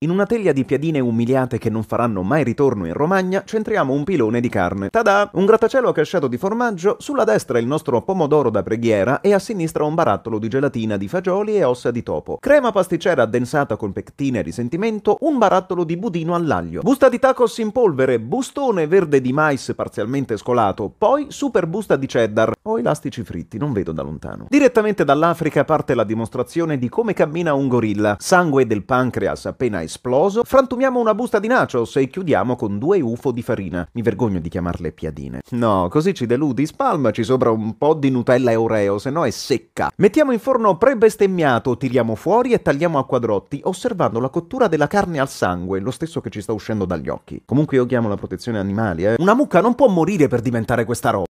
In una teglia di piadine umiliate che non faranno mai ritorno in Romagna, centriamo un pilone di carne. Tada! Un grattacielo accasciato di formaggio, sulla destra il nostro pomodoro da preghiera e a sinistra un barattolo di gelatina di fagioli e ossa di topo. Crema pasticcera addensata con pectine e risentimento, un barattolo di budino all'aglio. Busta di tacos in polvere, bustone verde di mais parzialmente scolato, poi super busta di cheddar, o elastici fritti, non vedo da lontano. Direttamente dall'Africa parte la dimostrazione di come cammina un gorilla. Sangue del pancreas appena esploso, frantumiamo una busta di nachos e chiudiamo con due UFO di farina. Mi vergogno di chiamarle piadine. No, così ci deludi, spalmaci sopra un po' di Nutella e Oreo, se no è secca. Mettiamo in forno pre-bestemmiato, tiriamo fuori e tagliamo a quadrotti, osservando la cottura della carne al sangue, lo stesso che ci sta uscendo dagli occhi. Comunque io chiamo la protezione animali, eh. Una mucca non può morire per diventare questa roba.